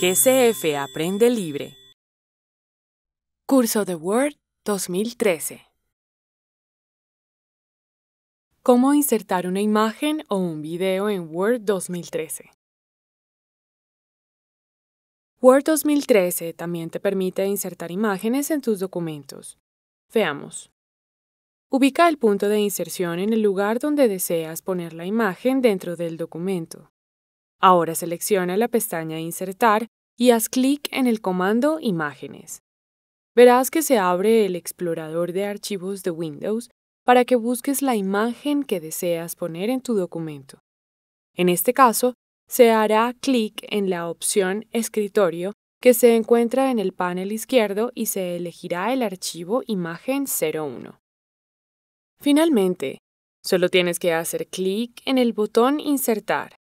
GCF Aprende Libre. Curso de Word 2013. ¿Cómo insertar una imagen o un video en Word 2013? Word 2013 también te permite insertar imágenes en tus documentos. Veamos. Ubica el punto de inserción en el lugar donde deseas poner la imagen dentro del documento. Ahora selecciona la pestaña Insertar y haz clic en el comando Imágenes. Verás que se abre el explorador de archivos de Windows para que busques la imagen que deseas poner en tu documento. En este caso, se hará clic en la opción Escritorio que se encuentra en el panel izquierdo y se elegirá el archivo imagen 01. Finalmente, solo tienes que hacer clic en el botón Insertar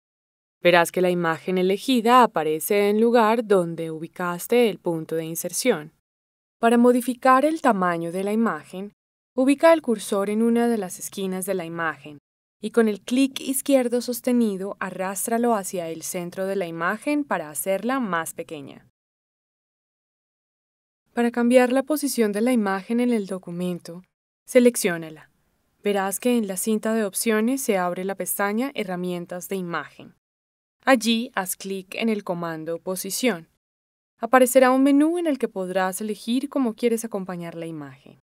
Verás que la imagen elegida aparece en el lugar donde ubicaste el punto de inserción. Para modificar el tamaño de la imagen, ubica el cursor en una de las esquinas de la imagen y con el clic izquierdo sostenido arrástralo hacia el centro de la imagen para hacerla más pequeña. Para cambiar la posición de la imagen en el documento, selecciónala. Verás que en la cinta de opciones se abre la pestaña Herramientas de imagen. Allí haz clic en el comando Posición. Aparecerá un menú en el que podrás elegir cómo quieres acompañar la imagen.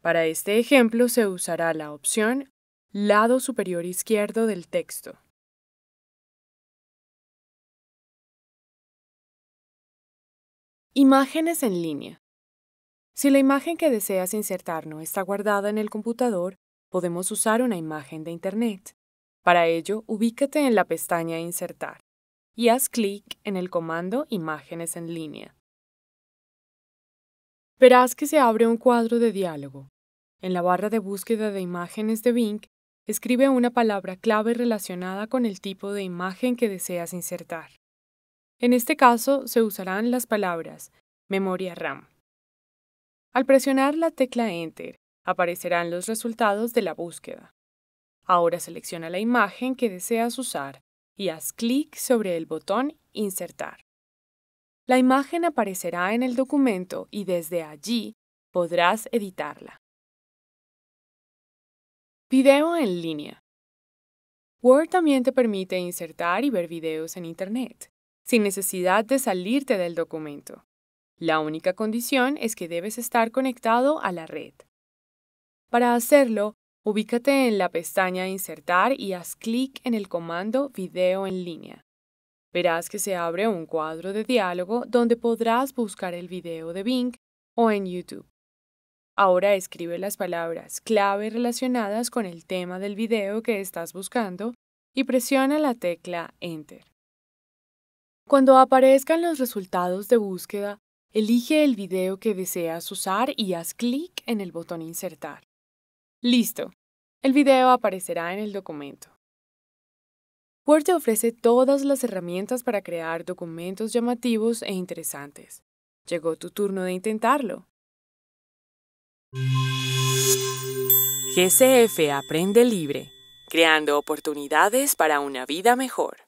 Para este ejemplo se usará la opción Lado superior izquierdo del texto. Imágenes en línea. Si la imagen que deseas insertar no está guardada en el computador, podemos usar una imagen de Internet. Para ello, ubícate en la pestaña Insertar y haz clic en el comando Imágenes en línea. Verás que se abre un cuadro de diálogo. En la barra de búsqueda de imágenes de Bing, escribe una palabra clave relacionada con el tipo de imagen que deseas insertar. En este caso, se usarán las palabras memoria RAM. Al presionar la tecla Enter, aparecerán los resultados de la búsqueda. Ahora selecciona la imagen que deseas usar y haz clic sobre el botón Insertar. La imagen aparecerá en el documento y desde allí podrás editarla. Video en línea. Word también te permite insertar y ver videos en Internet, sin necesidad de salirte del documento. La única condición es que debes estar conectado a la red. Para hacerlo, Ubícate en la pestaña Insertar y haz clic en el comando Video en línea. Verás que se abre un cuadro de diálogo donde podrás buscar el video de Bing o en YouTube. Ahora escribe las palabras clave relacionadas con el tema del video que estás buscando y presiona la tecla Enter. Cuando aparezcan los resultados de búsqueda, elige el video que deseas usar y haz clic en el botón Insertar. Listo. El video aparecerá en el documento. Word ofrece todas las herramientas para crear documentos llamativos e interesantes. Llegó tu turno de intentarlo. GCF Aprende Libre, creando oportunidades para una vida mejor.